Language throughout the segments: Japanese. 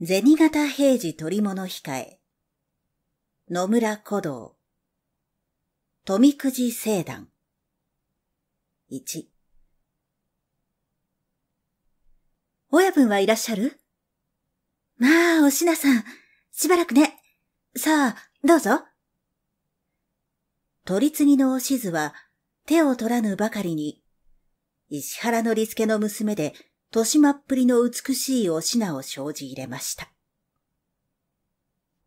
銭形平次取物控え、野村古道、富くじ聖団。一。親分はいらっしゃるまあ、お品さん、しばらくね。さあ、どうぞ。取り次ぎのおしずは、手を取らぬばかりに、石原のりつけの娘で年まっぷりの美しいお品を生じ入れました。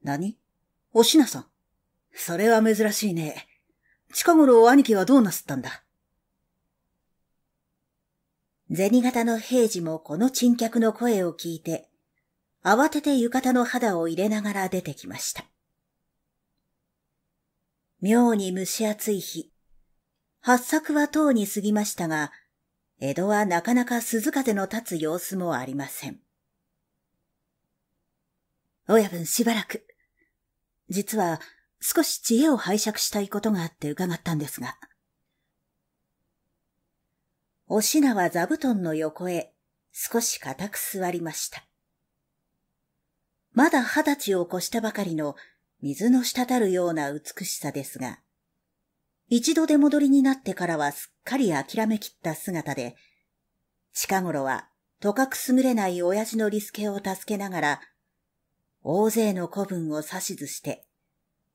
何お品さん。それは珍しいね。近頃兄貴はどうなすったんだ銭形の平次もこの沈客の声を聞いて、慌てて浴衣の肌を入れながら出てきました。妙に蒸し暑い日、八作はとうに過ぎましたが、江戸はなかなか鈴風の立つ様子もありません。親分しばらく。実は少し知恵を拝借したいことがあって伺ったんですが。お品は座布団の横へ少し固く座りました。まだ二十歳を越したばかりの水の滴るような美しさですが、一度出戻りになってからはすっかり諦めきった姿で、近頃はとかくすぐれない親父のリスケを助けながら、大勢の子分を指図して、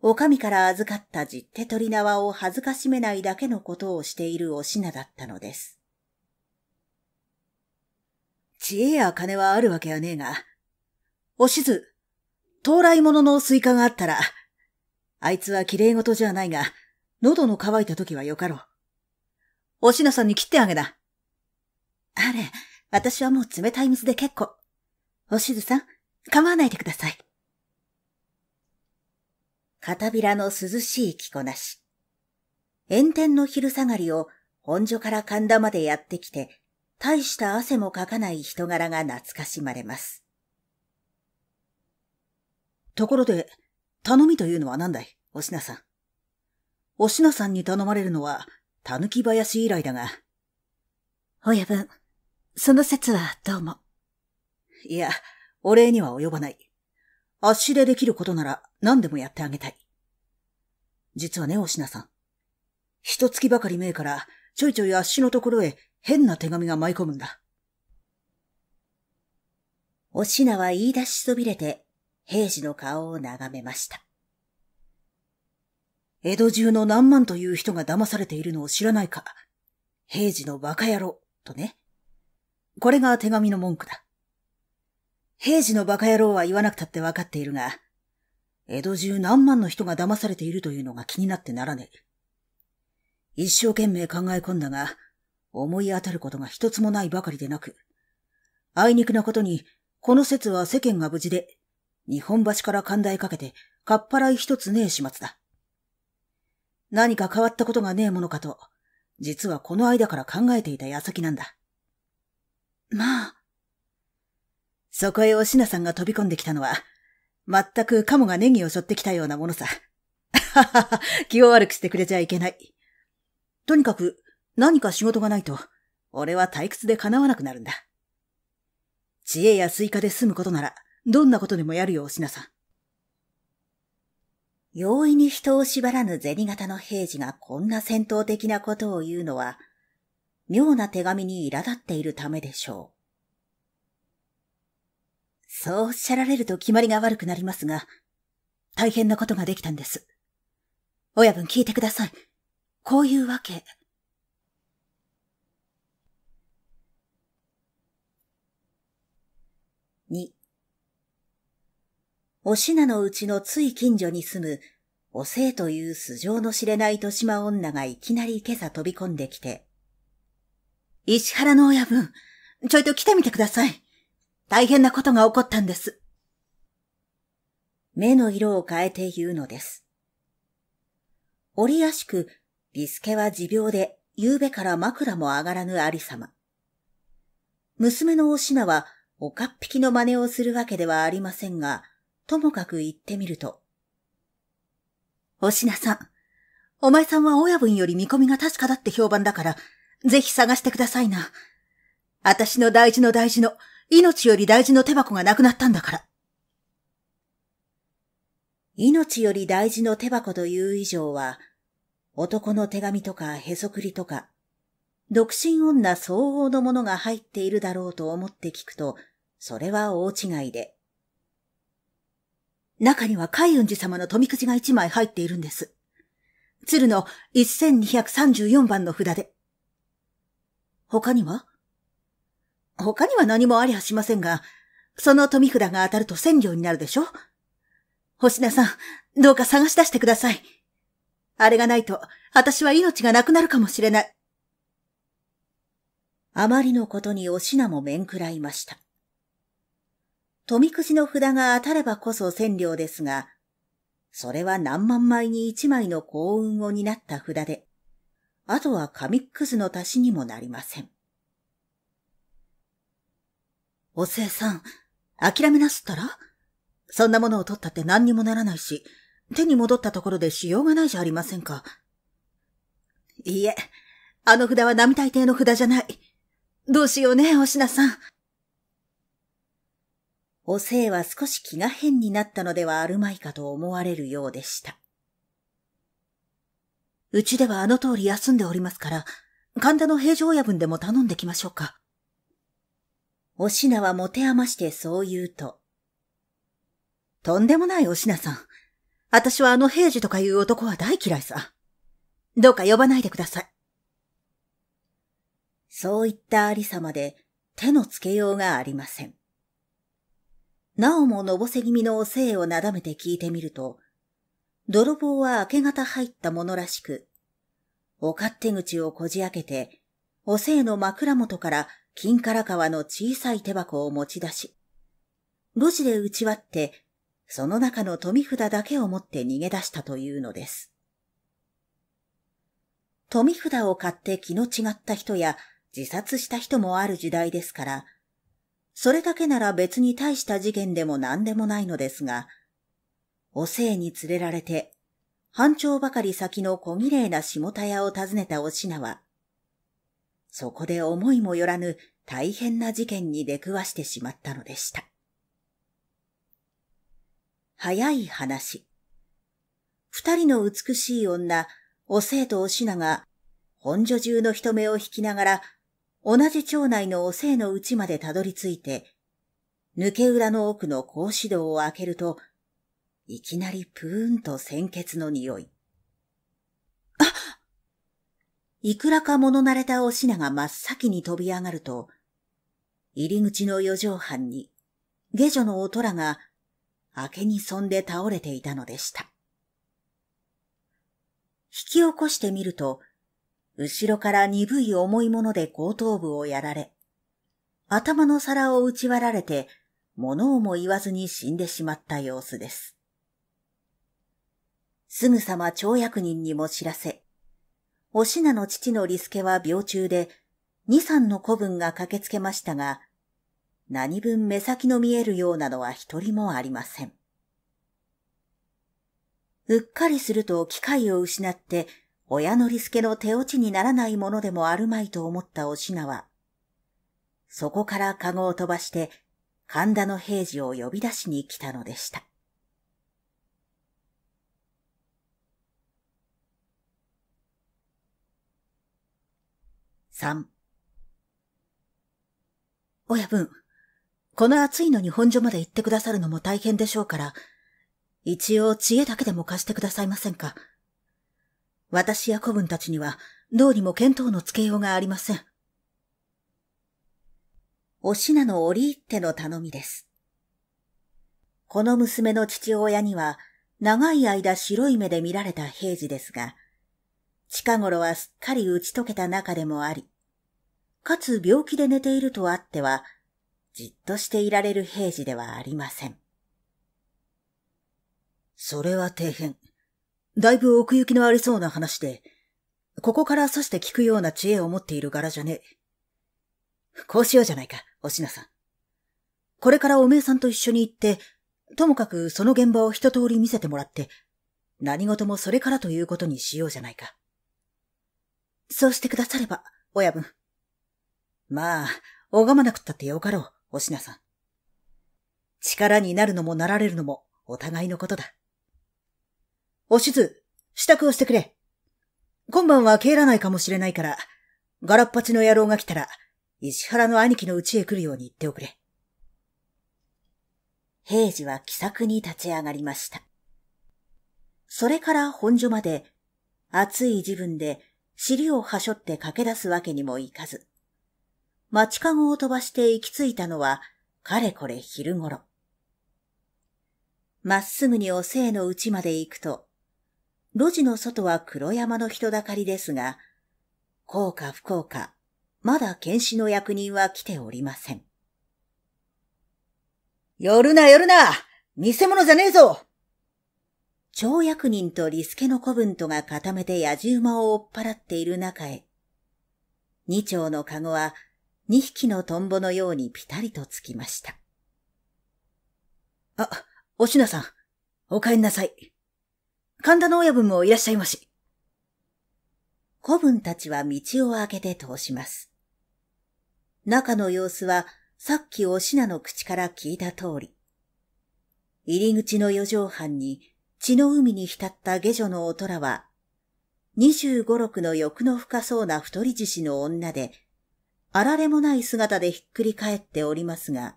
お上から預かった実手取り縄を恥ずかしめないだけのことをしているお品だったのです。知恵や金はあるわけやねえが、おしず、到来者のスイカがあったら、あいつは綺麗事じゃないが、喉の渇いた時はよかろう。おしなさんに切ってあげな。あれ、私はもう冷たい水で結構。おしずさん、構わないでください。片びらの涼しい着こなし。炎天の昼下がりを本所から神田までやってきて、大した汗もかかない人柄が懐かしまれます。ところで、頼みというのは何だい、おしなさん。お品さんに頼まれるのは、たぬき林以来だが。親分、その説はどうも。いや、お礼には及ばない。足でできることなら何でもやってあげたい。実はね、お品さん。一月ばかり前から、ちょいちょい足のところへ変な手紙が舞い込むんだ。お品は言い出しそびれて、平時の顔を眺めました。江戸中の何万という人が騙されているのを知らないか。平時の馬鹿野郎、とね。これが手紙の文句だ。平時の馬鹿野郎は言わなくたってわかっているが、江戸中何万の人が騙されているというのが気になってならねえ。一生懸命考え込んだが、思い当たることが一つもないばかりでなく、あいにくなことに、この説は世間が無事で、日本橋から寛大かけて、かっぱらい一つねえ始末だ。何か変わったことがねえものかと、実はこの間から考えていた矢先なんだ。まあ。そこへおしなさんが飛び込んできたのは、全くカモがネギを背負ってきたようなものさ。ははは、気を悪くしてくれちゃいけない。とにかく、何か仕事がないと、俺は退屈で叶わなくなるんだ。知恵やスイカで済むことなら、どんなことでもやるよ、おしなさん。容易に人を縛らぬ銭形の平次がこんな戦闘的なことを言うのは、妙な手紙に苛立っているためでしょう。そうおっしゃられると決まりが悪くなりますが、大変なことができたんです。親分聞いてください。こういうわけ。お品のうちのつい近所に住む、お生という素性の知れない豊島女がいきなり今朝飛び込んできて、石原の親分、ちょいと来てみてください。大変なことが起こったんです。目の色を変えて言うのです。折やしく、ビスケは持病で、夕べから枕も上がらぬありさま。娘のお品は、おかっぴきの真似をするわけではありませんが、ともかく言ってみると。おしなさん、お前さんは親分より見込みが確かだって評判だから、ぜひ探してくださいな。私の大事の大事の、命より大事の手箱がなくなったんだから。命より大事の手箱という以上は、男の手紙とかへそくりとか、独身女相応のものが入っているだろうと思って聞くと、それは大違いで、中には海雲寺様の富くじが一枚入っているんです。鶴の1234番の札で。他には他には何もありはしませんが、その富札が当たると千両になるでしょ星名さん、どうか探し出してください。あれがないと、私は命がなくなるかもしれない。あまりのことにお品も面食らいました。富くじの札が当たればこそ千両ですが、それは何万枚に一枚の幸運を担った札で、あとは紙くずの足しにもなりません。おせいさん、諦めなすったらそんなものを取ったって何にもならないし、手に戻ったところでしようがないじゃありませんか。いいえ、あの札は並大抵の札じゃない。どうしようね、おしなさん。おせいは少し気が変になったのではあるまいかと思われるようでした。うちではあの通り休んでおりますから、神田の平常親分でも頼んできましょうか。お品は持て余してそう言うと。とんでもないお品さん。私はあの平次とかいう男は大嫌いさ。どうか呼ばないでください。そういったありさまで手のつけようがありません。なおものぼせ気味のおせいをなだめて聞いてみると、泥棒は明け方入ったものらしく、お勝手口をこじ開けて、おせいの枕元から金から川の小さい手箱を持ち出し、路地で打ち割って、その中の富札だけを持って逃げ出したというのです。富札を買って気の違った人や自殺した人もある時代ですから、それだけなら別に大した事件でも何でもないのですが、お生に連れられて、半丁ばかり先の小綺麗な下田屋を訪ねたお品は、そこで思いもよらぬ大変な事件に出くわしてしまったのでした。早い話。二人の美しい女、お生とお品が、本所中の人目を引きながら同じ町内のお姓のうちまでたどり着いて、抜け裏の奥の格子戸を開けると、いきなりプーンと鮮血の匂い。あいくらか物慣れたお品が真っ先に飛び上がると、入り口の四畳半に、下女のおとらが、明けにそんで倒れていたのでした。引き起こしてみると、後ろから鈍い重いもので後頭部をやられ、頭の皿を打ち割られて、物をも言わずに死んでしまった様子です。すぐさま町役人にも知らせ、お品の父のリスケは病中で、二三の子分が駆けつけましたが、何分目先の見えるようなのは一人もありません。うっかりすると機会を失って親の利助の手落ちにならないものでもあるまいと思ったお品は、そこからカゴを飛ばして神田の平次を呼び出しに来たのでした。三。親分、この暑いのに本所まで行ってくださるのも大変でしょうから、一応知恵だけでも貸してくださいませんか。私や子分たちには、どうにも見当のつけようがありません。お品の折り入っての頼みです。この娘の父親には、長い間白い目で見られた平次ですが、近頃はすっかり打ち解けた中でもあり、かつ病気で寝ているとあっては、じっとしていられる平次ではありません。それは底辺。だいぶ奥行きのありそうな話で、ここから刺して聞くような知恵を持っている柄じゃねえ。こうしようじゃないか、お品さん。これからおめえさんと一緒に行って、ともかくその現場を一通り見せてもらって、何事もそれからということにしようじゃないか。そうしてくだされば、親分。まあ、拝まなくったってよかろう、お品さん。力になるのもなられるのも、お互いのことだ。おしず、支度をしてくれ。今晩は帰らないかもしれないから、ガラッパチの野郎が来たら、石原の兄貴の家へ来るように言っておくれ。平次は気さくに立ち上がりました。それから本所まで、暑い自分で尻をはしょって駆け出すわけにもいかず、町かごを飛ばして行き着いたのは、かれこれ昼頃。まっすぐにおせいのうちまで行くと、路地の外は黒山の人だかりですが、幸か不幸か、まだ検士の役人は来ておりません。寄るな寄るな偽物じゃねえぞ長役人とリスケの子分とが固めて野じ馬を追っ払っている中へ、二丁のカゴは二匹のトンボのようにぴたりとつきました。あ、おしなさん、お帰りなさい。神田の親分もいらっしゃいまし。子分たちは道を開けて通します。中の様子はさっきお品の口から聞いた通り。入り口の四畳半に血の海に浸った下女のおとらは、二十五六の欲の深そうな太り獅子の女で、あられもない姿でひっくり返っておりますが、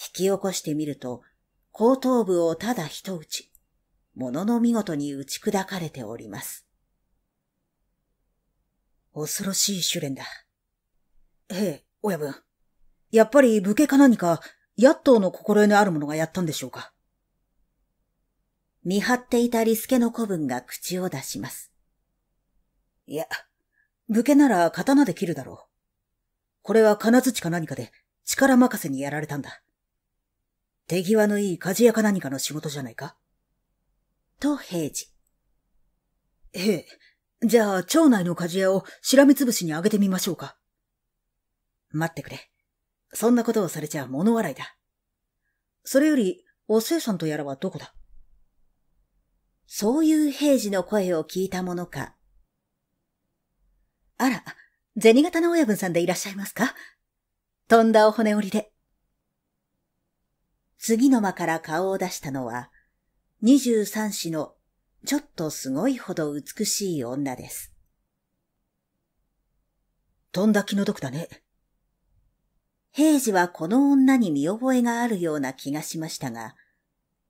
引き起こしてみると、後頭部をただ一打ち、ものの見事に打ち砕かれております。恐ろしい修練だ。へえ、親分。やっぱり武家か何か、野党の心得のある者がやったんでしょうか。見張っていたリスケの子分が口を出します。いや、武家なら刀で切るだろう。これは金槌か何かで力任せにやられたんだ。手際のいい鍛冶屋か何かの仕事じゃないかと平次。ええ。じゃあ、町内の鍛冶屋をしらみつぶしにあげてみましょうか。待ってくれ。そんなことをされちゃ物笑いだ。それより、お寿さんとやらはどこだそういう平次の声を聞いたものか。あら、銭形の親分さんでいらっしゃいますかとんだお骨折りで。次の間から顔を出したのは、23子のちょっとすごいほど美しい女です。とんだ気の毒だね。平次はこの女に見覚えがあるような気がしましたが、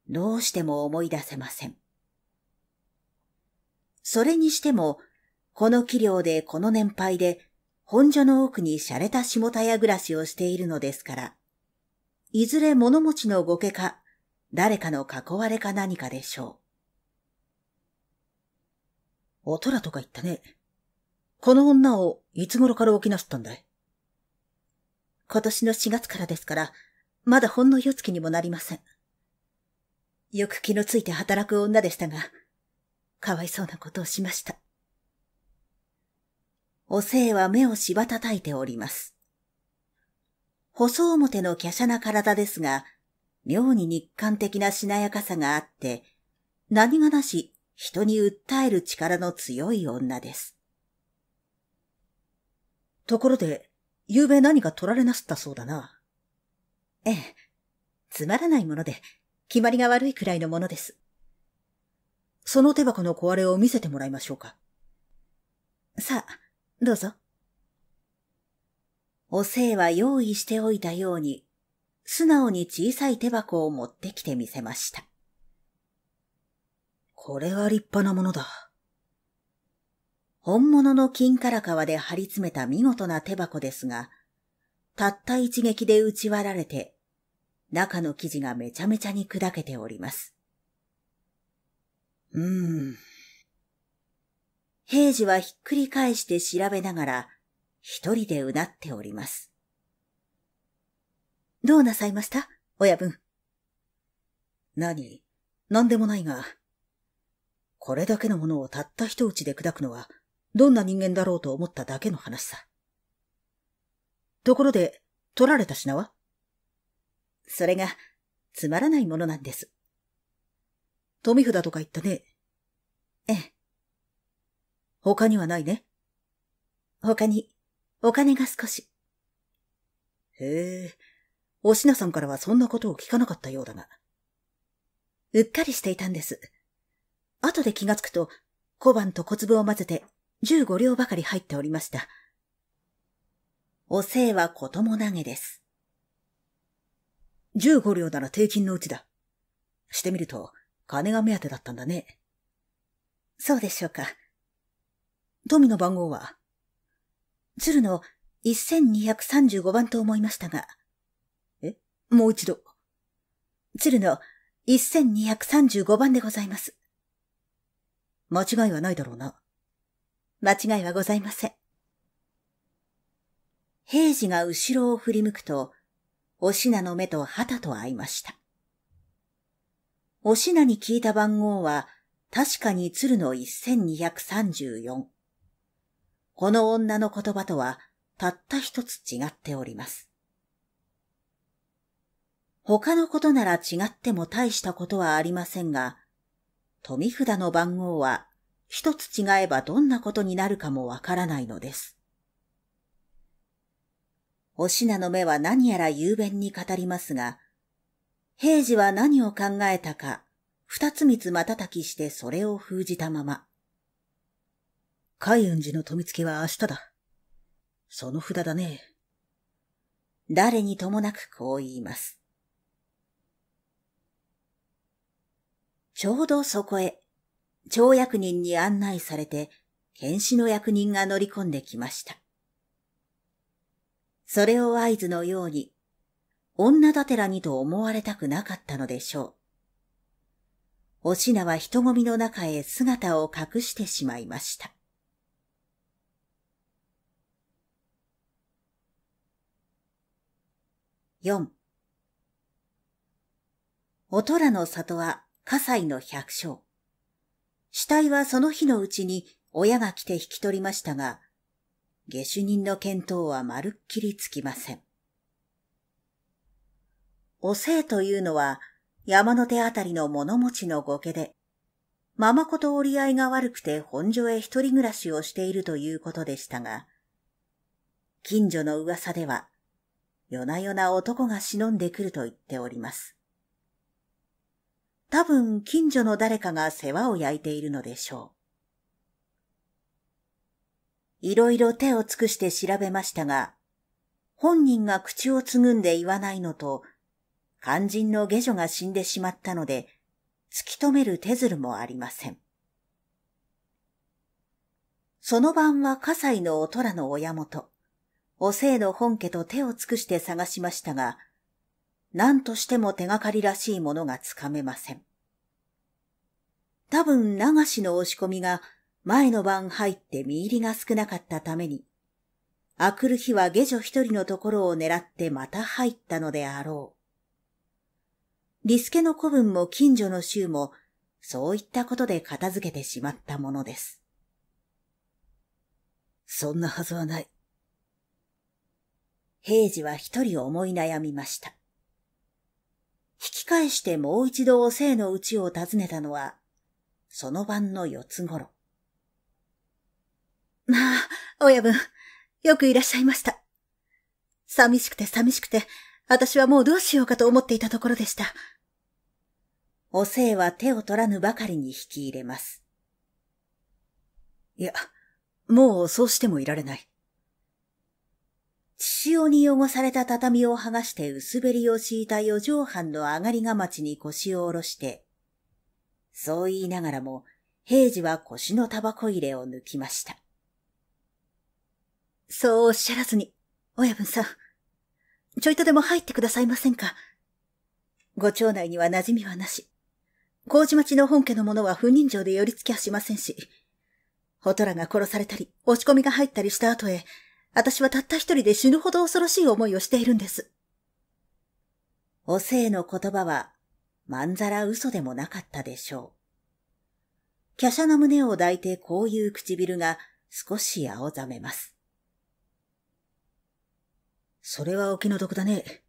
どうしても思い出せません。それにしても、この器量でこの年配で、本所の奥に洒落た下田屋暮らしをしているのですから、いずれ物持ちのご家か、誰かの囲われか何かでしょう。お虎とか言ったね。この女をいつ頃から起きなすったんだい今年の4月からですから、まだほんの夜月にもなりません。よく気のついて働く女でしたが、かわいそうなことをしました。おせいは目をしばたたいております。細表の華奢な体ですが、妙に日韓的なしなやかさがあって、何がなし人に訴える力の強い女です。ところで、昨べ何か取られなすったそうだな。ええ。つまらないもので、決まりが悪いくらいのものです。その手箱の壊れを見せてもらいましょうか。さあ、どうぞ。おせいは用意しておいたように、素直に小さい手箱を持ってきてみせました。これは立派なものだ。本物の金から皮で張り詰めた見事な手箱ですが、たった一撃で打ち割られて、中の生地がめちゃめちゃに砕けております。うーん。平次はひっくり返して調べながら、一人でうなっております。どうなさいました親分。何何でもないが。これだけのものをたった一打ちで砕くのは、どんな人間だろうと思っただけの話さ。ところで、取られた品はそれが、つまらないものなんです。富札とか言ったね。ええ。他にはないね。他に、お金が少し。へえ、お品さんからはそんなことを聞かなかったようだが。うっかりしていたんです。後で気がつくと、小判と小粒を混ぜて15両ばかり入っておりました。おせいは子供投げです。15両なら定金のうちだ。してみると、金が目当てだったんだね。そうでしょうか。富の番号は鶴の1235番と思いましたが、もう一度。鶴の1235番でございます。間違いはないだろうな。間違いはございません。平次が後ろを振り向くと、お品の目と旗と会いました。お品に聞いた番号は、確かに鶴の1234。この女の言葉とは、たった一つ違っております。他のことなら違っても大したことはありませんが、富札の番号は一つ違えばどんなことになるかもわからないのです。お品の目は何やら雄弁に語りますが、平次は何を考えたか、二つ三つ瞬きしてそれを封じたまま。海運寺の富付は明日だ。その札だね。誰にともなくこう言います。ちょうどそこへ、町役人に案内されて、剣士の役人が乗り込んできました。それを合図のように、女だてらにと思われたくなかったのでしょう。お品は人混みの中へ姿を隠してしまいました。4おとらの里は火災の百姓。死体はその日のうちに親が来て引き取りましたが、下手人の見当はまるっきりつきません。おせというのは山の手あたりの物持ちの御家で、ママ子と折り合いが悪くて本所へ一人暮らしをしているということでしたが、近所の噂では、夜な夜な男が忍んでくると言っております。多分近所の誰かが世話を焼いているのでしょう。いろいろ手を尽くして調べましたが、本人が口をつぐんで言わないのと、肝心の下女が死んでしまったので、突き止める手鶴もありません。その晩は葛西のお虎の親元、お生の本家と手を尽くして探しましたが、何としても手がかりらしいものがつかめません。多分流しの押し込みが前の晩入って見入りが少なかったために、明くる日は下女一人のところを狙ってまた入ったのであろう。リスケの子分も近所の衆もそういったことで片付けてしまったものです。そんなはずはない。平次は一人思い悩みました。引き返してもう一度お生のうちを訪ねたのは、その晩の四つ頃。まあ、親分、よくいらっしゃいました。寂しくて寂しくて、私はもうどうしようかと思っていたところでした。おせいは手を取らぬばかりに引き入れます。いや、もうそうしてもいられない。血潮に汚された畳を剥がして薄べりを敷いた四畳半の上がりがまちに腰を下ろして、そう言いながらも、平次は腰のタバコ入れを抜きました。そうおっしゃらずに、親分さん、ちょいとでも入ってくださいませんか。ご町内には馴染みはなし。麹町の本家の者は不人情で寄り付きはしませんし、ほとらが殺されたり、押し込みが入ったりした後へ、私はたった一人で死ぬほど恐ろしい思いをしているんです。おせいの言葉は、まんざら嘘でもなかったでしょう。華奢な胸を抱いてこういう唇が少し青ざめます。それはお気の毒だね。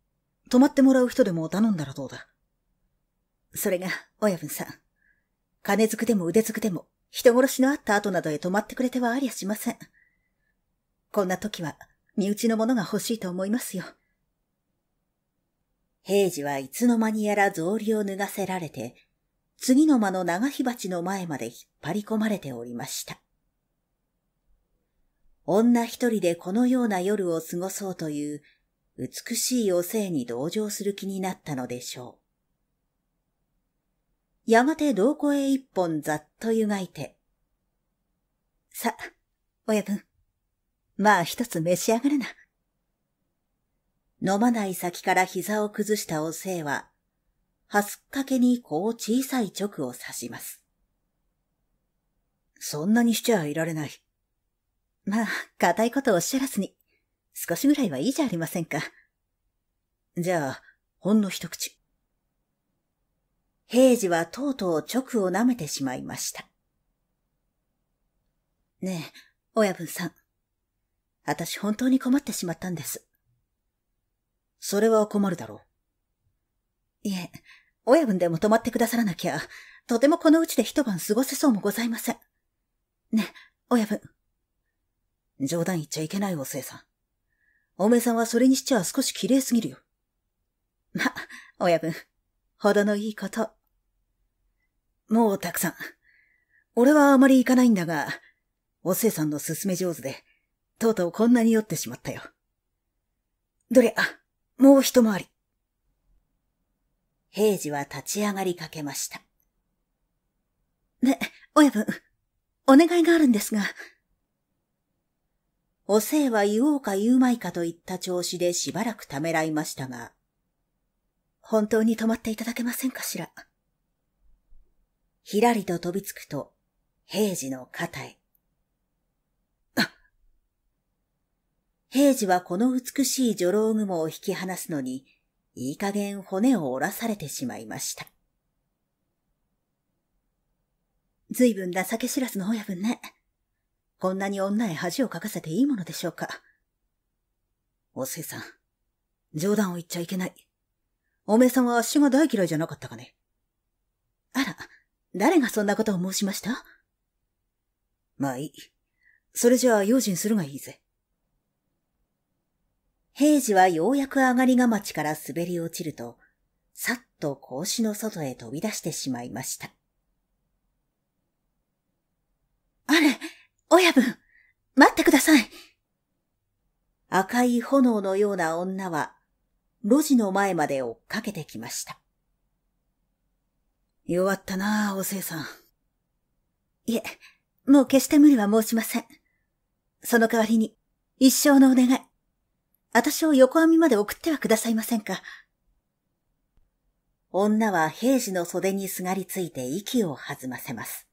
泊まってもらう人でも頼んだらどうだ。それが、親分さん。金づくでも腕づくでも、人殺しのあった後などへ泊まってくれてはありゃしません。こんな時は、身内のものが欲しいと思いますよ。平次はいつの間にやら草履を脱がせられて、次の間の長火鉢の前まで引っ張り込まれておりました。女一人でこのような夜を過ごそうという美しいお性に同情する気になったのでしょう。やがて道庫へ一本ざっと湯がいて、さ、親分、まあ一つ召し上がるな。飲まない先から膝を崩したおせいは、はすっかけにこう小さい直を刺します。そんなにしちゃいられない。まあ、固いことをおっしゃらずに、少しぐらいはいいじゃありませんか。じゃあ、ほんの一口。平次はとうとう直を舐めてしまいました。ねえ、親分さん。私本当に困ってしまったんです。それは困るだろう。いえ、親分でも泊まってくださらなきゃ、とてもこのうちで一晩過ごせそうもございません。ね、親分。冗談言っちゃいけないおせさん。おめえさんはそれにしちゃ少し綺麗すぎるよ。ま、親分、ほどのいいこと。もうたくさん。俺はあまり行かないんだが、おせさんの勧め上手で、とうとうこんなに酔ってしまったよ。どれ、あ、もう一回り。平次は立ち上がりかけました。ね、親分、お願いがあるんですが。おせいは言おうか言うまいかといった調子でしばらくためらいましたが、本当に泊まっていただけませんかしら。ひらりと飛びつくと、平次の肩へ。平次はこの美しい女郎雲を引き離すのに、いい加減骨を折らされてしまいました。随分情け知らずの親分ね。こんなに女へ恥をかかせていいものでしょうか。おせさん、冗談を言っちゃいけない。おめえさんはあっしが大嫌いじゃなかったかね。あら、誰がそんなことを申しましたまあいい。それじゃあ用心するがいいぜ。平次はようやく上がりがまちから滑り落ちると、さっと格子の外へ飛び出してしまいました。あれ、親分、待ってください。赤い炎のような女は、路地の前まで追っかけてきました。弱ったなあ、おせいさん。いえ、もう決して無理は申しません。その代わりに、一生のお願い。私を横網まで送ってはくださいませんか。女は平時の袖にすがりついて息を弾ませます。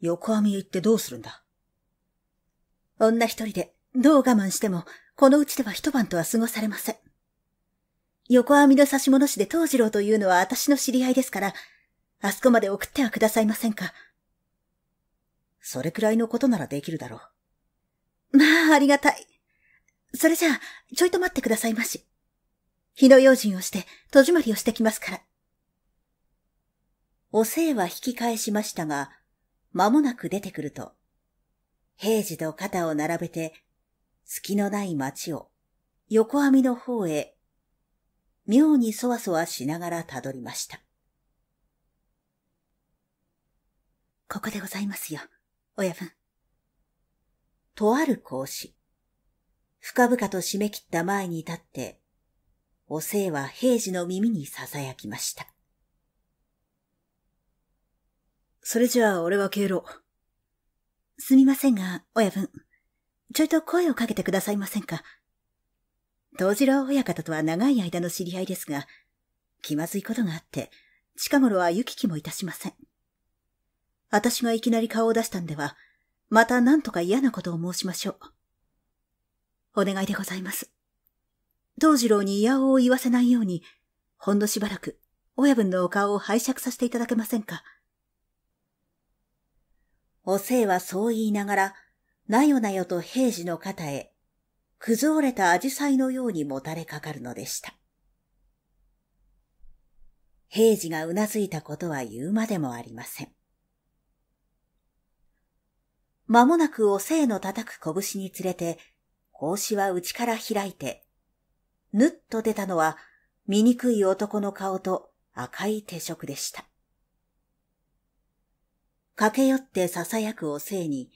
横網へ行ってどうするんだ女一人でどう我慢しても、このうちでは一晩とは過ごされません。横網の差し戻しで藤次郎というのは私の知り合いですから、あそこまで送ってはくださいませんか。それくらいのことならできるだろう。まあ、ありがたい。それじゃあ、ちょいと待ってくださいまし。火の用心をして、戸締まりをしてきますから。おせいは引き返しましたが、間もなく出てくると、平次と肩を並べて、隙のない町を、横網の方へ、妙にそわそわしながらたどりました。ここでございますよ、親分。とある講師。深々と締め切った前に立って、おせいは平時の耳に囁きました。それじゃあ俺は帰ろう。すみませんが、親分。ちょいと声をかけてくださいませんか。藤次郎親方とは長い間の知り合いですが、気まずいことがあって、近頃は行き来もいたしません。私がいきなり顔を出したんでは、また何とか嫌なことを申しましょう。お願いでございます。藤次郎に嫌を言わせないように、ほんのしばらく、親分のお顔を拝借させていただけませんか。おせいはそう言いながら、なよなよと平次の肩へ、崩れた紫陽花のようにもたれかかるのでした。平次がうなずいたことは言うまでもありません。まもなくおせいの叩く拳に連れて、格子は内から開いて、ぬっと出たのは醜い男の顔と赤い手色でした。駆け寄って囁くおせいに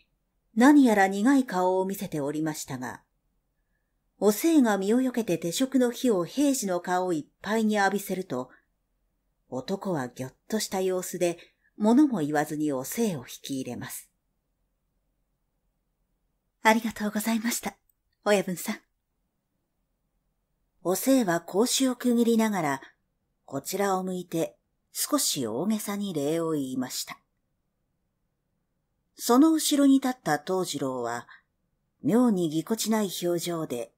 何やら苦い顔を見せておりましたが、おせいが身をよけて手食の火を平時の顔いっぱいに浴びせると、男はぎょっとした様子で物も言わずにおせいを引き入れます。ありがとうございました。親分さん。おせいは格子をくぐりながら、こちらを向いて少し大げさに礼を言いました。その後ろに立った藤次郎は、妙にぎこちない表情で、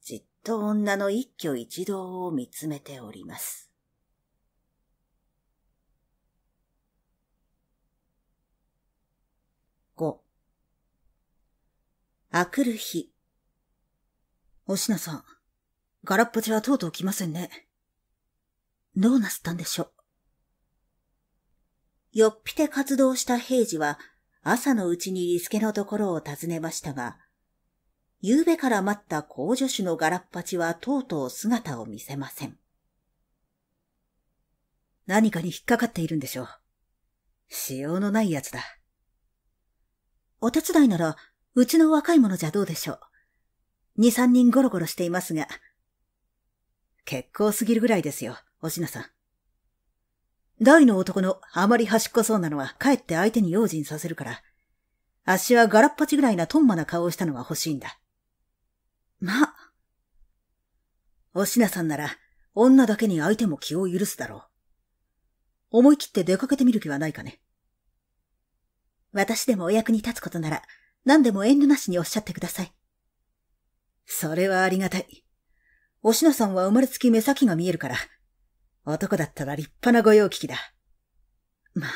じっと女の一挙一動を見つめております。5あくる日おしなさん、ガラッパチはとうとう来ませんね。どうなすったんでしょう。よっぴて活動した平次は、朝のうちにリスケのところを訪ねましたが、夕べから待った工助主のガラッパチはとうとう姿を見せません。何かに引っかかっているんでしょう。しようのないやつだ。お手伝いなら、うちの若い者じゃどうでしょう。2、3人ゴロゴロしていますが、結構すぎるぐらいですよ、おしなさん。大の男のあまり端っこそうなのはかえって相手に用心させるから、あっしはガラッパチぐらいなトンマな顔をしたのが欲しいんだ。まおしなさんなら、女だけに相手も気を許すだろう。思い切って出かけてみる気はないかね。私でもお役に立つことなら、何でも遠慮なしにおっしゃってください。それはありがたい。おしさんは生まれつき目先が見えるから、男だったら立派な御用聞きだ。まあ。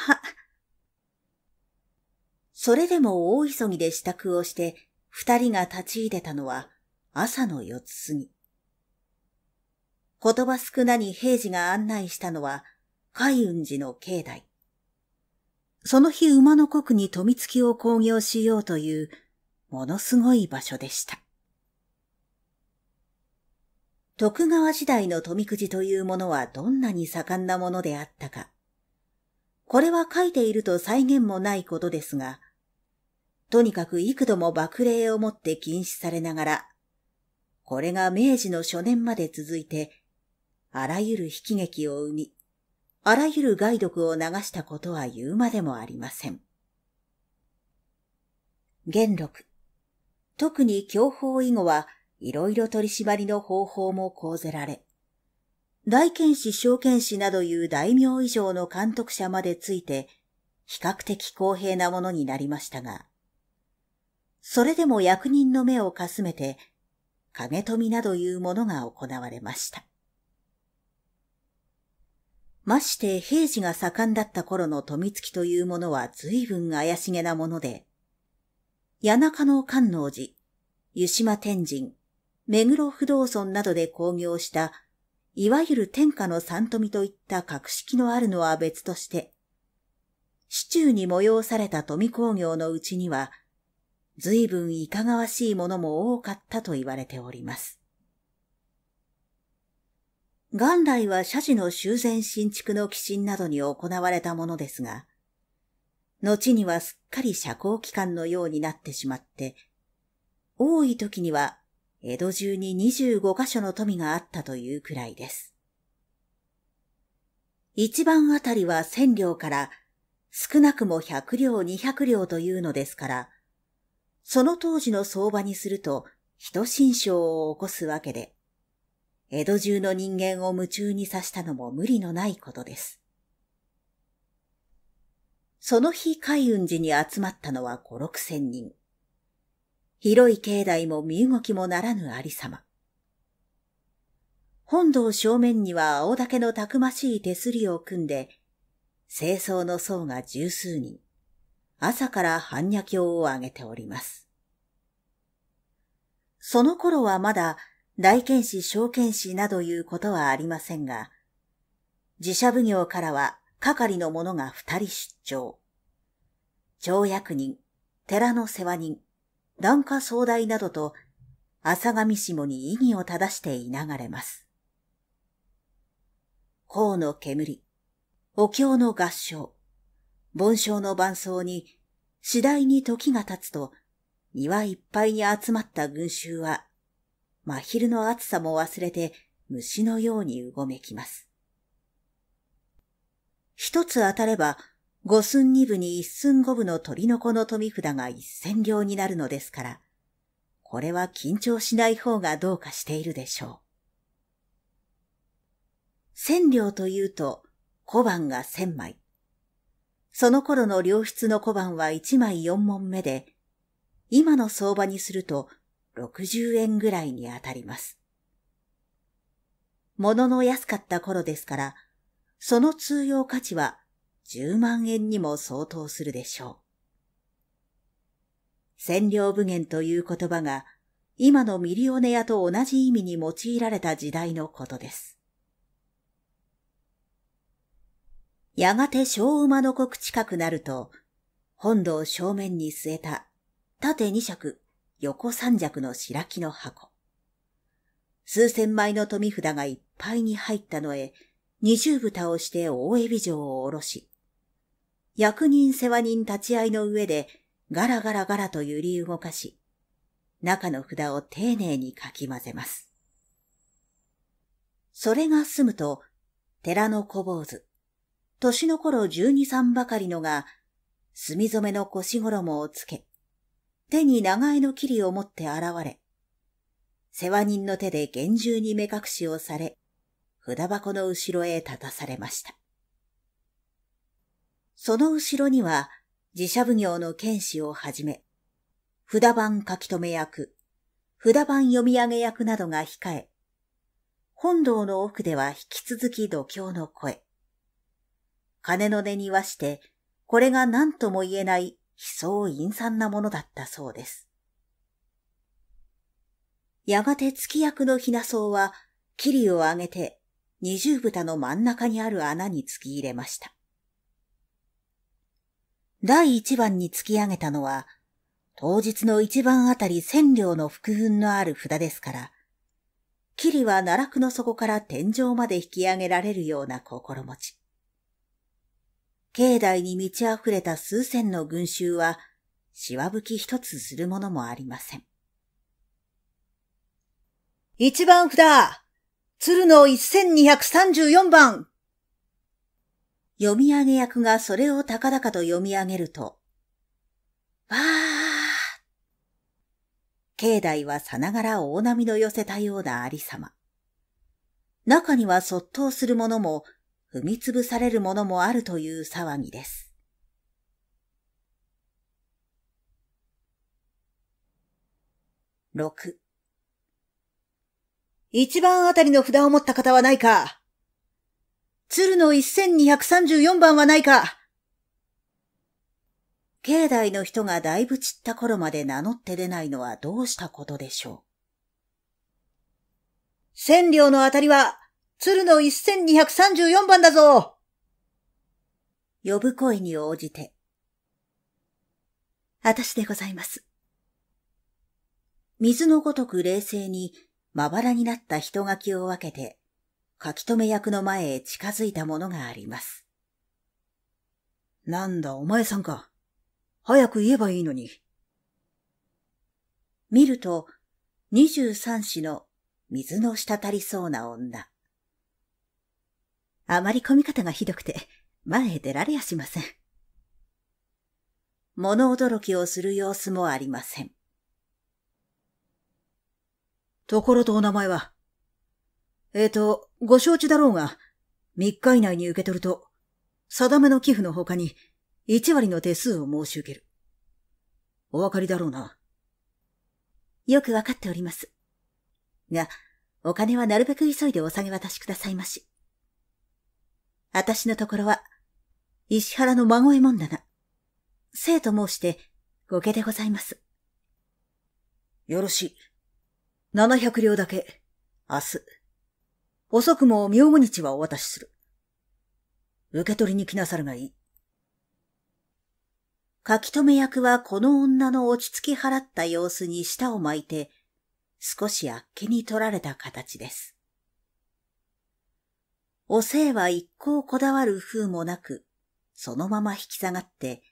それでも大急ぎで支度をして、二人が立ち入れたのは朝の四つ過ぎ。言葉少なに平次が案内したのは、海雲寺の境内。その日馬の国に富月きを興行しようという、ものすごい場所でした。徳川時代の富くじというものはどんなに盛んなものであったか。これは書いていると再現もないことですが、とにかく幾度も爆霊をもって禁止されながら、これが明治の初年まで続いて、あらゆる悲喜劇を生み、あらゆる害毒を流したことは言うまでもありません。元禄。特に教法以後は、いろいろ取り締まりの方法も講ぜられ、大剣士、小剣士などいう大名以上の監督者までついて、比較的公平なものになりましたが、それでも役人の目をかすめて、影富などいうものが行われました。まして平時が盛んだった頃の富月というものは随分怪しげなもので、谷中の観音寺、湯島天神、目黒不動尊などで興行した、いわゆる天下の三富といった格式のあるのは別として、市中に催された富工業のうちには、随分いかがわしいものも多かったと言われております。元来は社寺の修繕新築の寄進などに行われたものですが、後にはすっかり社交機関のようになってしまって、多い時には江戸中に25カ所の富があったというくらいです。一番あたりは千両から少なくも百両200両というのですから、その当時の相場にすると人心象を起こすわけで、江戸中の人間を夢中にさしたのも無理のないことです。その日海運寺に集まったのは5、6千人。広い境内も身動きもならぬありさま。本堂正面には青竹のたくましい手すりを組んで、清掃の僧が十数人、朝から半若経をあげております。その頃はまだ大剣士小剣士などいうことはありませんが、自社奉行からは係の者が二人出張。町役人、寺の世話人、檀家壮大などと、浅上下に意義を正していながれます。甲の煙、お経の合唱、盆章の伴奏に、次第に時が経つと、庭いっぱいに集まった群衆は、真昼の暑さも忘れて虫のようにうごめきます。一つ当たれば五寸二部に一寸五部の鳥の子の富札が一千両になるのですから、これは緊張しない方がどうかしているでしょう。千両というと小判が千枚。その頃の良質の小判は一枚四文目で、今の相場にすると六十円ぐらいにあたります。物の安かった頃ですから、その通用価値は10万円にも相当するでしょう。占領武元という言葉が今のミリオネアと同じ意味に用いられた時代のことです。やがて小馬の国近くなると、本堂正面に据えた縦二尺、横三尺の白木の箱。数千枚の富札がいっぱいに入ったのへ、二重蓋をして大エビ城を下ろし、役人世話人立ち会いの上でガラガラガラと揺り動かし、中の札を丁寧にかき混ぜます。それが済むと、寺の小坊主、年の頃十二三ばかりのが、墨染めの腰衣をつけ、手に長江の霧を持って現れ、世話人の手で厳重に目隠しをされ、札箱の後ろへ立たされました。その後ろには自社奉行の剣士をはじめ、札番書き留め役、札番読み上げ役などが控え、本堂の奥では引き続き度胸の声。金の根にわして、これが何とも言えない悲壮陰惨なものだったそうです。やがて月役のひな草は、霧を上げて、二重蓋の真ん中にある穴に突き入れました。第一番に突き上げたのは、当日の一番あたり千両の福運のある札ですから、霧は奈落の底から天井まで引き上げられるような心持ち。境内に満ち溢れた数千の群衆は、しわぶき一つするものもありません。一番札鶴の一千二百三十四番読み上げ役がそれを高々と読み上げると、わー境内はさながら大波の寄せたようなありさま。中には卒倒する者も、踏みつぶされる者もあるという騒ぎです。6一番あたりの札を持った方はないか鶴の1234番はないか境内の人がだいぶ散った頃まで名乗って出ないのはどうしたことでしょう。千両のあたりは、鶴の1234番だぞ呼ぶ声に応じて。あたしでございます。水のごとく冷静にまばらになった人垣を分けて書き留め役の前へ近づいたものがあります。なんだ、お前さんか。早く言えばいいのに。見ると、二十三子の水の滴りそうな女。あまり込み方がひどくて、前へ出られやしません。物驚きをする様子もありません。ところとお名前はええー、と、ご承知だろうが、3日以内に受け取ると、定めの寄付の他に、1割の手数を申し受ける。お分かりだろうな。よくわかっております。が、お金はなるべく急いでお下げ渡しくださいまし。私のところは、石原の孫えも門だな。生と申して、ご家でございます。よろしい。700両だけ、明日。遅くも明後日はお渡しする。受け取りに来なさるがいい。書き留め役はこの女の落ち着き払った様子に舌を巻いて、少しあっけに取られた形です。お姓は一向こだわる風もなく、そのまま引き下がって、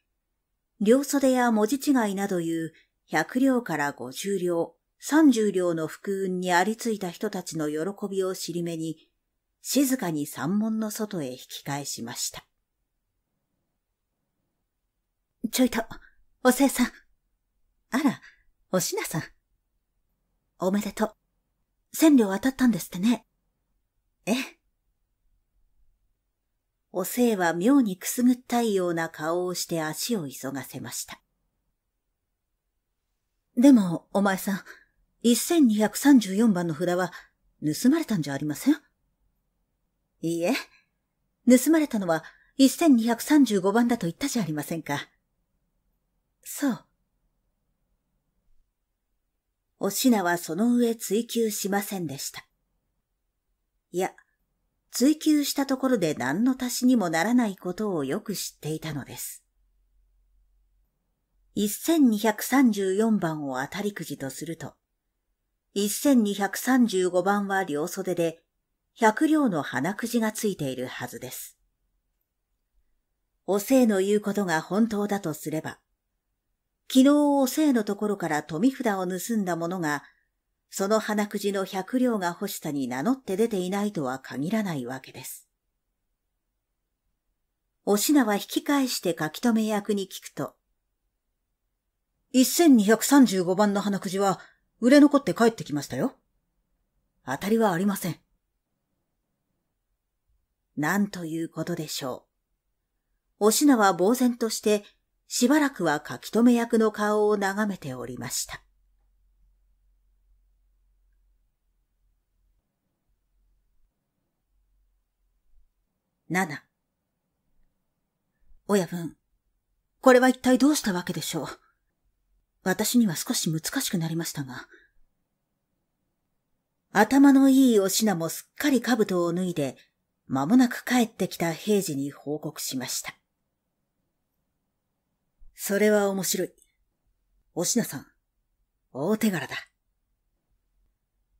両袖や文字違いなどいう百両から五十両、三十両の福運にありついた人たちの喜びを尻目に、静かに山門の外へ引き返しました。ちょいと、おせいさん。あら、おしなさん。おめでとう。千両当たったんですってね。えおせいは妙にくすぐったいような顔をして足を急がせました。でも、お前さん、1234番の札は盗まれたんじゃありませんいいえ、盗まれたのは1235番だと言ったじゃありませんか。そう。お品はその上追求しませんでした。いや、追求したところで何の足しにもならないことをよく知っていたのです。1234番を当たりくじとすると、1235番は両袖で、100両の鼻くじがついているはずです。おせいの言うことが本当だとすれば、昨日おせいのところから富札を盗んだ者が、その鼻くじの百両が欲したに名乗って出ていないとは限らないわけです。お品は引き返して書き留め役に聞くと、1235番の鼻くじは売れ残って帰ってきましたよ。当たりはありません。なんということでしょう。お品は呆然として、しばらくは書き留め役の顔を眺めておりました。7。親分、これは一体どうしたわけでしょう。私には少し難しくなりましたが。頭のいいお品もすっかり兜を脱いで、間もなく帰ってきた平次に報告しました。それは面白い。お品さん、大手柄だ。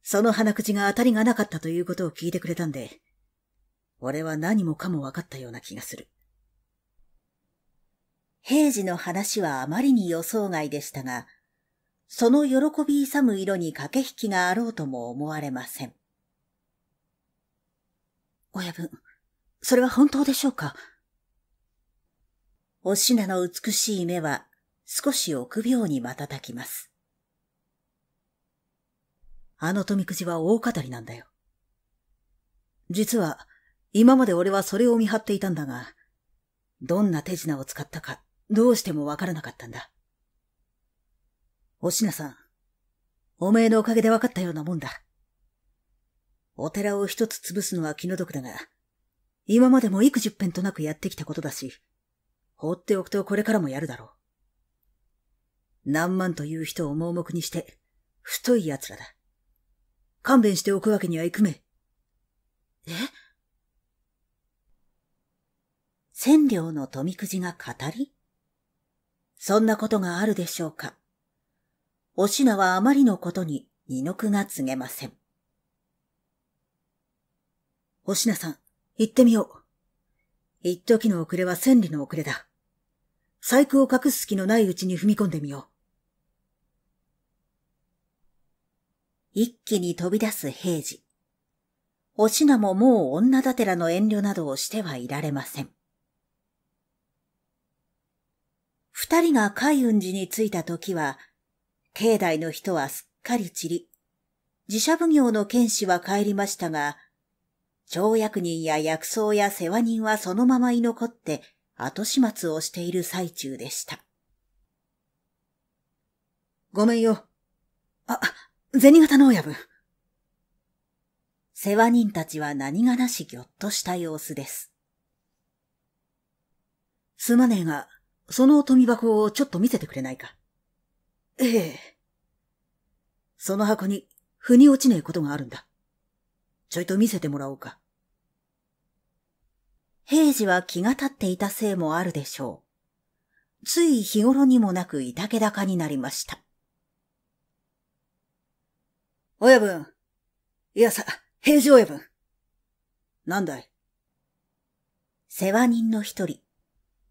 その鼻くじが当たりがなかったということを聞いてくれたんで、俺は何もかも分かったような気がする。平時の話はあまりに予想外でしたが、その喜び勇む色に駆け引きがあろうとも思われません。親分、それは本当でしょうかお品の美しい目は少し臆病に瞬きます。あの富くじは大語りなんだよ。実は、今まで俺はそれを見張っていたんだが、どんな手品を使ったか、どうしてもわからなかったんだ。おしなさん、おめえのおかげでわかったようなもんだ。お寺を一つ潰すのは気の毒だが、今までも幾十遍となくやってきたことだし、放っておくとこれからもやるだろう。何万という人を盲目にして、太い奴らだ。勘弁しておくわけにはいくめえ。え千両の富くじが語りそんなことがあるでしょうか。お品はあまりのことに二の句が告げません。お品さん、行ってみよう。一時の遅れは千里の遅れだ。細工を隠す気のないうちに踏み込んでみよう。一気に飛び出す平次。お品ももう女だてらの遠慮などをしてはいられません。二人が海雲寺に着いた時は、境内の人はすっかり散り、自社奉行の剣士は帰りましたが、条約人や薬草や世話人はそのまま居残って後始末をしている最中でした。ごめんよ。あ、銭形の親分。世話人たちは何がなしぎょっとした様子です。すまねえが、その富箱をちょっと見せてくれないか。ええ。その箱に腑に落ちねえことがあるんだ。ちょいと見せてもらおうか。平次は気が立っていたせいもあるでしょう。つい日頃にもなくいたけだかになりました。親分。いやさ、平次親分。なんだい世話人の一人、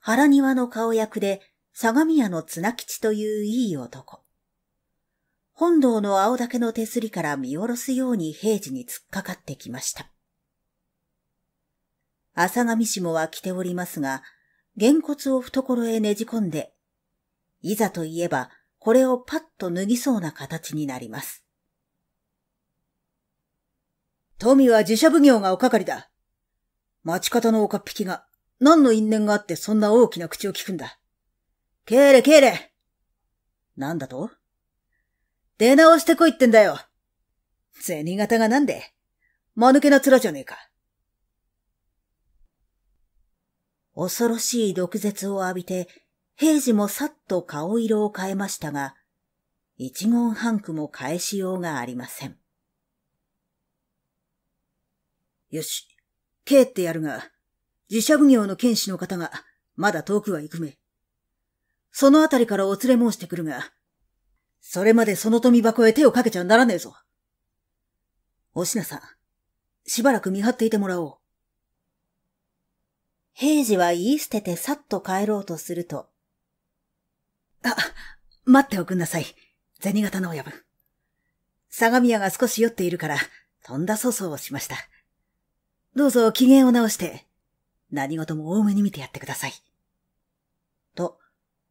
原庭の顔役で相模屋の綱吉といういい男。本堂の青竹の手すりから見下ろすように平時に突っかかってきました。朝上もは着ておりますが、玄骨を懐へねじ込んで、いざといえばこれをパッと脱ぎそうな形になります。富は自社奉行がおかかりだ。町方の岡っ引きが何の因縁があってそんな大きな口を聞くんだ。けれけれなんだと出直してこいってんだよ銭形がなんで間抜けな面じゃねえか。恐ろしい毒舌を浴びて、平次もさっと顔色を変えましたが、一言半句も返しようがありません。よし、帰ってやるが、自社奉行の剣士の方が、まだ遠くは行くめ。そのあたりからお連れ申してくるが、それまでその富箱へ手をかけちゃならねえぞ。お品さん、しばらく見張っていてもらおう。平次は言い捨ててさっと帰ろうとすると。あ、待っておくんなさい。銭形の親分。相模屋が少し酔っているから、とんだ粗相をしました。どうぞ機嫌を直して、何事も多めに見てやってください。と、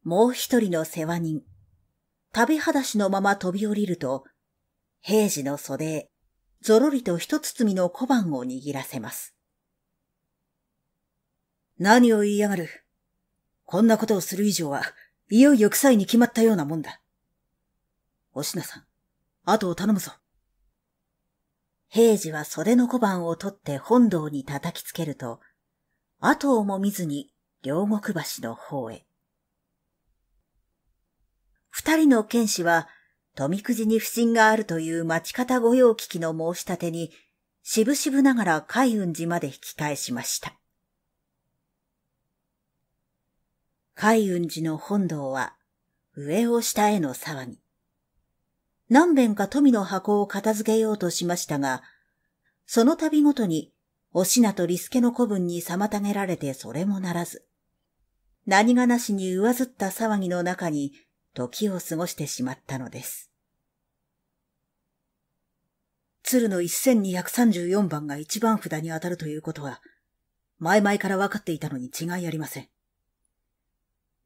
もう一人の世話人、旅はだしのまま飛び降りると、平時の袖へ、ぞろりと一包みの小判を握らせます。何を言いやがる。こんなことをする以上は、いよいよ臭いに決まったようなもんだ。おしなさん、後を頼むぞ。平次は袖の小判を取って本堂に叩きつけると、後をも見ずに両国橋の方へ。二人の剣士は、富くじに不審があるという町方御用聞きの申し立てに、しぶしぶながら海雲寺まで引き返しました。海雲寺の本堂は、上を下への騒ぎ。何遍か富の箱を片付けようとしましたが、その度ごとにおしなとリスケの子分に妨げられてそれもならず、何がなしに上ずった騒ぎの中に時を過ごしてしまったのです。鶴の1234番が一番札に当たるということは、前々から分かっていたのに違いありません。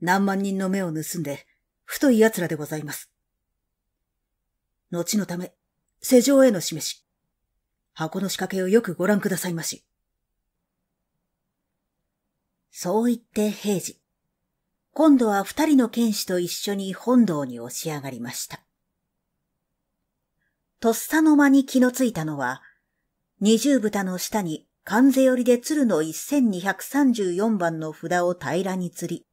何万人の目を盗んで、太い奴らでございます。後のため、世上への示し、箱の仕掛けをよくご覧くださいまし。そう言って平時。今度は二人の剣士と一緒に本堂に押し上がりました。とっさの間に気のついたのは、二重蓋の下に関税寄りで鶴の1234番の札を平らに釣り、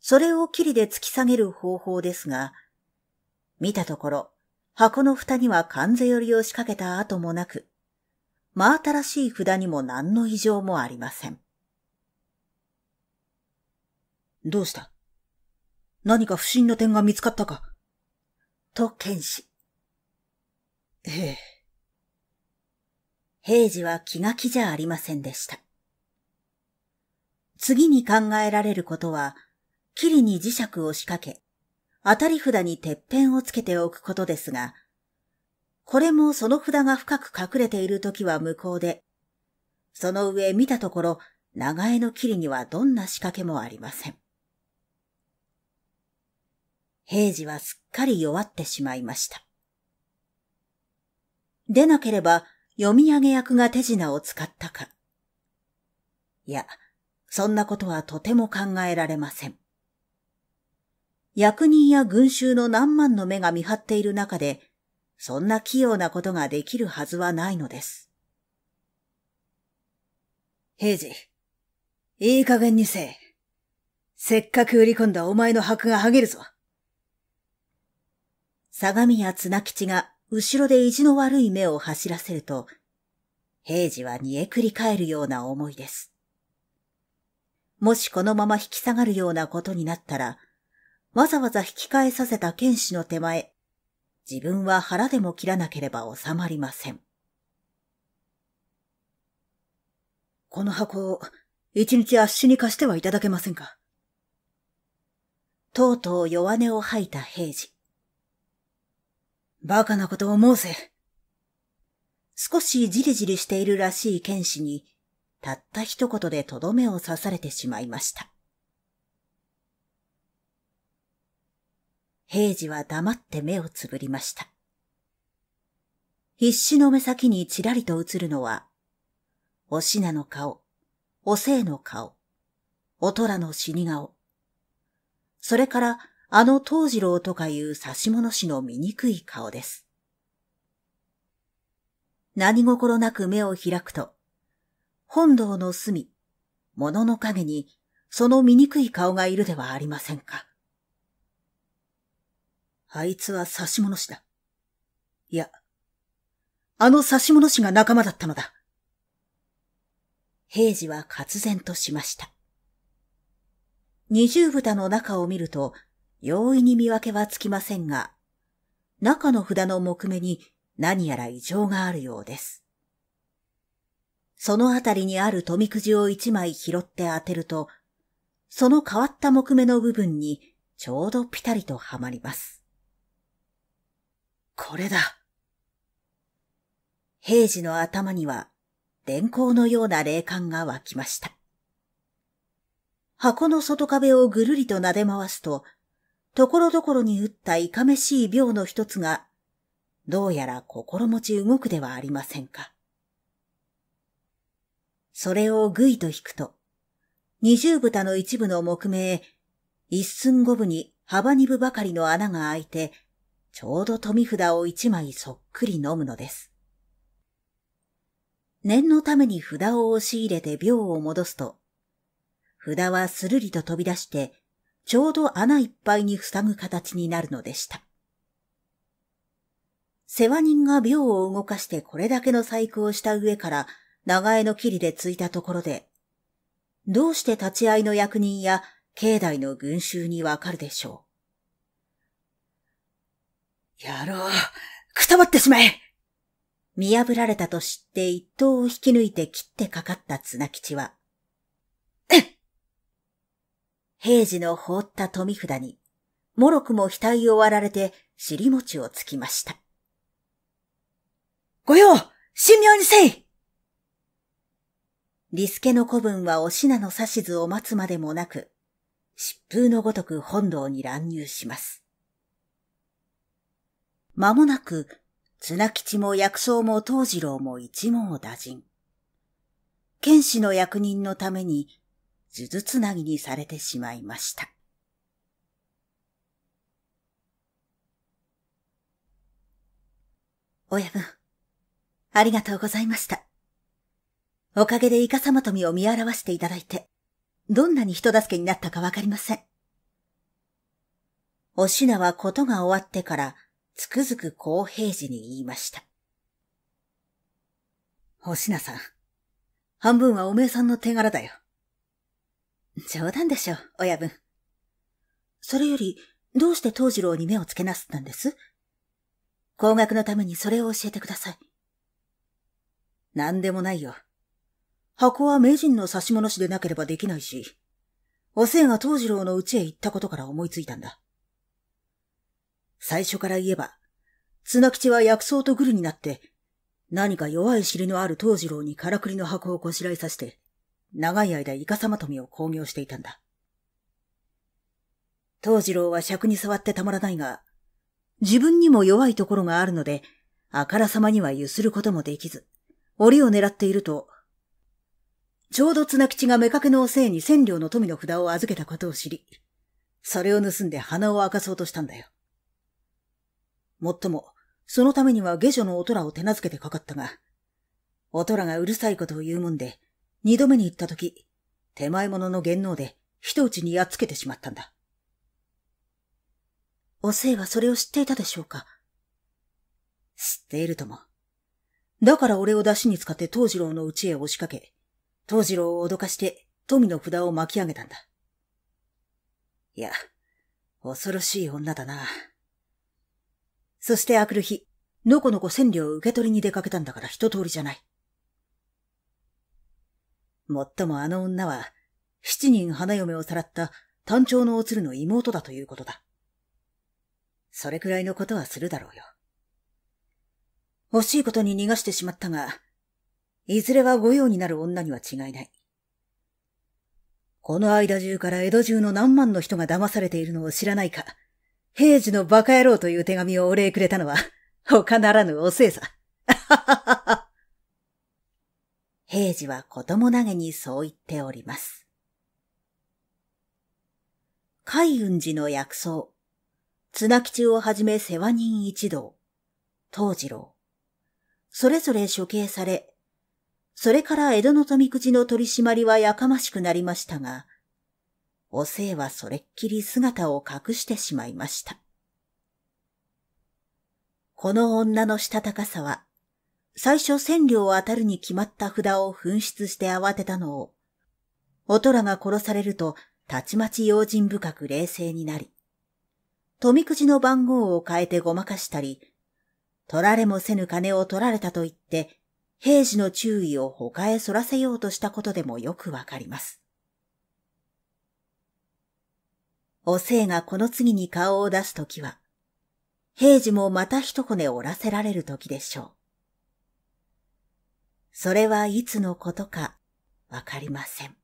それを霧で突き下げる方法ですが、見たところ、箱の蓋には関税寄りを仕掛けた跡もなく、真新しい札にも何の異常もありません。どうした何か不審な点が見つかったかと、剣士。ええ。平時は気が気じゃありませんでした。次に考えられることは、霧に磁石を仕掛け、当たり札にてっぺんをつけておくことですが、これもその札が深く隠れている時は無効で、その上見たところ、長江の霧にはどんな仕掛けもありません。平次はすっかり弱ってしまいました。でなければ読み上げ役が手品を使ったか。いや、そんなことはとても考えられません。役人や群衆の何万の目が見張っている中で、そんな器用なことができるはずはないのです。平次、いい加減にせえ。せっかく売り込んだお前の箔が剥げるぞ。相模や綱吉が後ろで意地の悪い目を走らせると、平次は煮えくり返るような思いです。もしこのまま引き下がるようなことになったら、わざわざ引き返させた剣士の手前、自分は腹でも切らなければ収まりません。この箱を一日圧死に貸してはいただけませんかとうとう弱音を吐いた平次。馬鹿なことを申せ。少しじりじりしているらしい剣士に、たった一言でとどめを刺されてしまいました。平次は黙って目をつぶりました。必死の目先にちらりと映るのは、お品の顔、お生の顔、おとらの死に顔、それからあの藤次郎とかいう差し物師の醜い顔です。何心なく目を開くと、本堂の隅、物の陰にその醜い顔がいるではありませんか。あいつは差し物師だ。いや、あの差し物師が仲間だったのだ。平次は活然としました。二重蓋の中を見ると、容易に見分けはつきませんが、中の札の木目に何やら異常があるようです。そのあたりにある富くじを一枚拾って当てると、その変わった木目の部分にちょうどぴたりとはまります。これだ。平時の頭には電光のような霊感が湧きました。箱の外壁をぐるりと撫で回すと、ところどころに打ったいかめしい病の一つが、どうやら心持ち動くではありませんか。それをぐいと引くと、二重蓋の一部の木目へ、一寸五分に幅二分ばかりの穴が開いて、ちょうど富札を一枚そっくり飲むのです。念のために札を押し入れて秒を戻すと、札はするりと飛び出して、ちょうど穴いっぱいに塞ぐ形になるのでした。世話人が秒を動かしてこれだけの細工をした上から長江の霧でついたところで、どうして立ち会いの役人や境内の群衆にわかるでしょう。野郎、くたばってしまえ見破られたと知って一刀を引き抜いて切ってかかった綱吉は、えっ平時の放った富札に、もろくも額を割られて尻餅をつきました。ご用神妙にせいリスケの子分はお品の指図を待つまでもなく、疾風のごとく本堂に乱入します。間もなく、綱吉も薬草も藤次郎も一網打尽。剣士の役人のために、数珠つなぎにされてしまいました。親分、ありがとうございました。おかげでイカ様身を見表していただいて、どんなに人助けになったかわかりません。お品はことが終わってからつくづく公平時に言いました。星名さん、半分はおめえさんの手柄だよ。冗談でしょ、親分。それより、どうして東次郎に目をつけなすったんです高額のためにそれを教えてください。何でもないよ。箱は名人の差し物師でなければできないし、おせえが東次郎の家へ行ったことから思いついたんだ。最初から言えば、綱吉は薬草とグルになって、何か弱い尻のある藤次郎にからくりの箱をこしらえさせて、長い間イカサマトミを興行していたんだ。藤次郎は尺に触ってたまらないが、自分にも弱いところがあるので、あからさまにはゆすることもできず、檻を狙っていると、ちょうど綱吉が目かけのせいに千両の富の札を預けたことを知り、それを盗んで鼻を明かそうとしたんだよ。もっとも、そのためには下女のおとらを手なずけてかかったが、おとらがうるさいことを言うもんで、二度目に行ったとき、手前者の元能で人打ちにやっつけてしまったんだ。おせいはそれを知っていたでしょうか知っているとも。だから俺を出しに使って藤次郎の家へ押しかけ、藤次郎を脅かして富の札を巻き上げたんだ。いや、恐ろしい女だな。そして明くる日、のこのこ千両を受け取りに出かけたんだから一通りじゃない。もっともあの女は、七人花嫁をさらった単調のおつるの妹だということだ。それくらいのことはするだろうよ。欲しいことに逃がしてしまったが、いずれは御用になる女には違いない。この間中から江戸中の何万の人が騙されているのを知らないか、平時のバカ野郎という手紙をお礼くれたのは、他ならぬおせいさ。平時は子供投げにそう言っております。海雲寺の薬草、綱吉をはじめ世話人一同、東次郎、それぞれ処刑され、それから江戸の富くじの取り締まりはやかましくなりましたが、おせはそれっきり姿を隠してしまいました。この女のしたたかさは、最初千両当たるに決まった札を紛失して慌てたのを、おとらが殺されると、たちまち用心深く冷静になり、富くじの番号を変えてごまかしたり、取られもせぬ金を取られたと言って、平時の注意を他へそらせようとしたことでもよくわかります。おせいがこの次に顔を出すときは、平時もまた一骨折らせられるときでしょう。それはいつのことかわかりません。